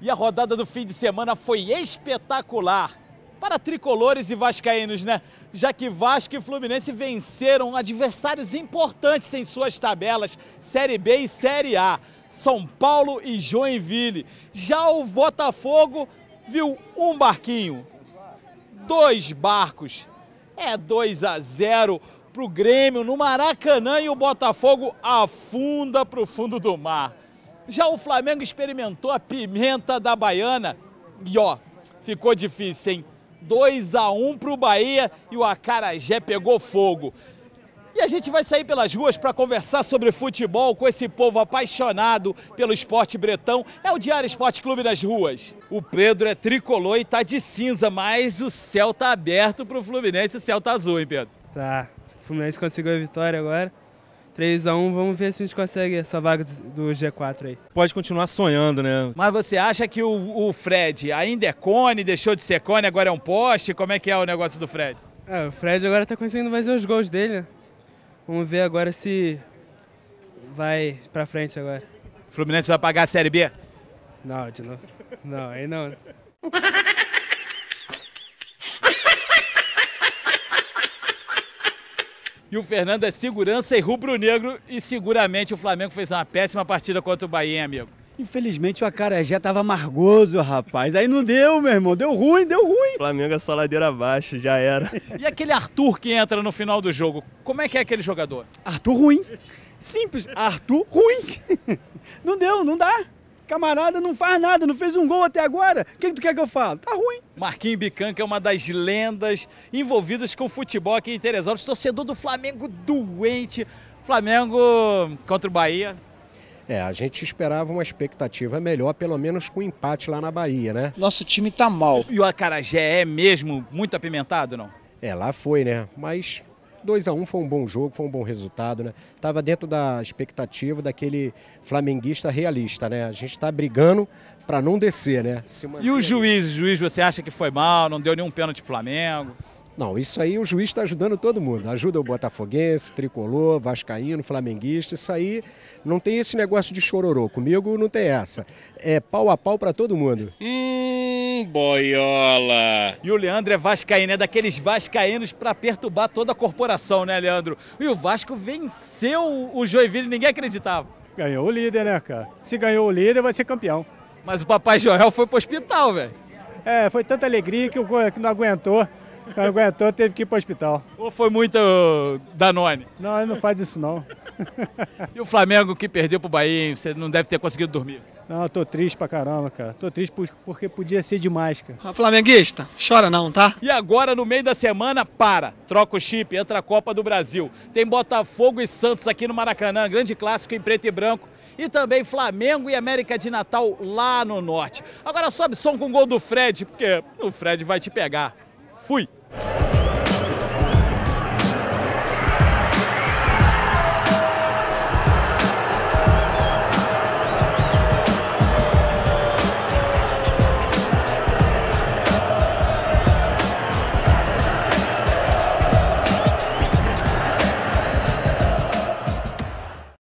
E a rodada do fim de semana foi espetacular para tricolores e vascaínos, né? Já que Vasco e Fluminense venceram adversários importantes em suas tabelas, Série B e Série A, São Paulo e Joinville. Já o Botafogo viu um barquinho, dois barcos. É 2 a 0 para o Grêmio no Maracanã e o Botafogo afunda para o fundo do mar. Já o Flamengo experimentou a pimenta da Baiana e ó, ficou difícil, hein? 2 a 1 para o Bahia e o Acarajé pegou fogo. E a gente vai sair pelas ruas para conversar sobre futebol com esse povo apaixonado pelo esporte bretão. É o Diário Esporte Clube nas ruas. O Pedro é tricolor e tá de cinza, mas o céu tá aberto para o Fluminense, o céu tá azul, hein, Pedro? Tá. O Fluminense conseguiu a vitória agora. 3x1, vamos ver se a gente consegue essa vaga do G4 aí. Pode continuar sonhando, né? Mas você acha que o, o Fred ainda é cone, deixou de ser cone, agora é um poste? Como é que é o negócio do Fred? É, o Fred agora tá conseguindo fazer os gols dele, né? Vamos ver agora se vai pra frente agora. O Fluminense vai pagar a Série B? Não, de novo. Não, aí não. E o Fernando é segurança e rubro-negro. E seguramente o Flamengo fez uma péssima partida contra o Bahia, hein, amigo. Infelizmente o acarajé tava amargoso, rapaz. Aí não deu, meu irmão. Deu ruim, deu ruim. Flamengo é só ladeira abaixo, já era. E aquele Arthur que entra no final do jogo, como é que é aquele jogador? Arthur ruim. Simples, Arthur ruim. Não deu, não dá. Camarada não faz nada, não fez um gol até agora. O que, tu quer que eu fale? Tá ruim. Marquinhos que é uma das lendas envolvidas com o futebol aqui em Teresópolis. Torcedor do Flamengo doente. Flamengo contra o Bahia. É, a gente esperava uma expectativa melhor, pelo menos com um empate lá na Bahia, né? Nosso time tá mal. E o Acarajé é mesmo muito apimentado, não? É, lá foi, né? Mas 2 a 1 um foi um bom jogo, foi um bom resultado, né? estava dentro da expectativa daquele flamenguista realista, né? A gente está brigando para não descer, né? E o juiz, o juiz, você acha que foi mal, não deu nenhum pênalti pro Flamengo? Não, isso aí o juiz está ajudando todo mundo. Ajuda o botafoguense, tricolor, vascaíno, flamenguista. Isso aí não tem esse negócio de chororô. Comigo não tem essa. É pau a pau para todo mundo. Hum boiola! E o Leandro é vascaíno, é daqueles vascaínos para perturbar toda a corporação, né, Leandro? E o Vasco venceu o Joinville, ninguém acreditava. Ganhou o líder, né, cara? Se ganhou o líder, vai ser campeão. Mas o Papai Joel foi pro hospital, velho. É, foi tanta alegria que, que não aguentou. Não aguentou, teve que ir pro hospital. Ou foi muito Danone? Não, ele não faz isso não. e o Flamengo que perdeu pro Bahia, hein? você não deve ter conseguido dormir. Não, eu tô triste pra caramba, cara. Tô triste porque podia ser demais, cara. Flamenguista, chora não, tá? E agora, no meio da semana, para. Troca o chip, entra a Copa do Brasil. Tem Botafogo e Santos aqui no Maracanã, grande clássico em preto e branco. E também Flamengo e América de Natal lá no norte. Agora sobe som com o gol do Fred, porque o Fred vai te pegar. Fui!